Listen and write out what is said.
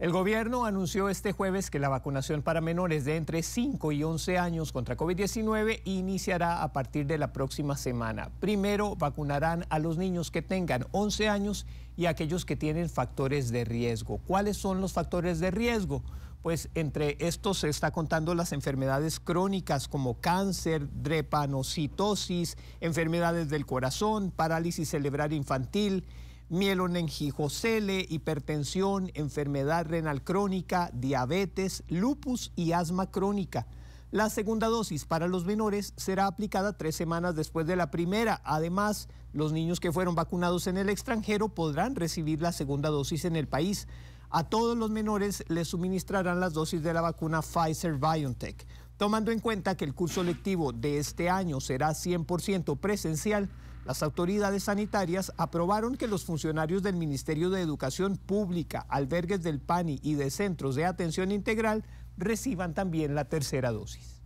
El gobierno anunció este jueves que la vacunación para menores de entre 5 y 11 años contra COVID-19 iniciará a partir de la próxima semana. Primero vacunarán a los niños que tengan 11 años y a aquellos que tienen factores de riesgo. ¿Cuáles son los factores de riesgo? Pues entre estos se está contando las enfermedades crónicas como cáncer, drepanocitosis, enfermedades del corazón, parálisis cerebral infantil, mielonengicocele, hipertensión, enfermedad renal crónica, diabetes, lupus y asma crónica. La segunda dosis para los menores será aplicada tres semanas después de la primera. Además, los niños que fueron vacunados en el extranjero podrán recibir la segunda dosis en el país. A todos los menores les suministrarán las dosis de la vacuna Pfizer BioNTech. Tomando en cuenta que el curso lectivo de este año será 100% presencial, las autoridades sanitarias aprobaron que los funcionarios del Ministerio de Educación Pública, albergues del PANI y de centros de atención integral reciban también la tercera dosis.